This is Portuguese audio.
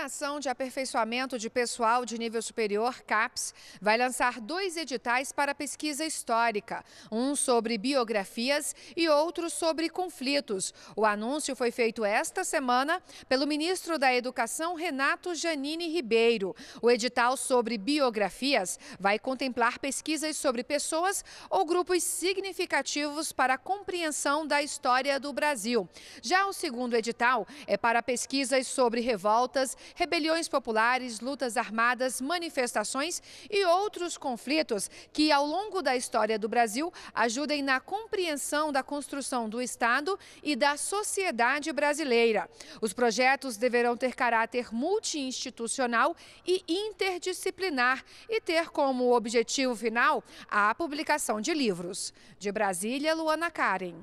Coordenação de Aperfeiçoamento de Pessoal de Nível Superior, CAPES, vai lançar dois editais para pesquisa histórica, um sobre biografias e outro sobre conflitos. O anúncio foi feito esta semana pelo ministro da Educação, Renato Janine Ribeiro. O edital sobre biografias vai contemplar pesquisas sobre pessoas ou grupos significativos para a compreensão da história do Brasil. Já o segundo edital é para pesquisas sobre revoltas rebeliões populares, lutas armadas, manifestações e outros conflitos que, ao longo da história do Brasil, ajudem na compreensão da construção do Estado e da sociedade brasileira. Os projetos deverão ter caráter multiinstitucional e interdisciplinar e ter como objetivo final a publicação de livros. De Brasília, Luana Karen.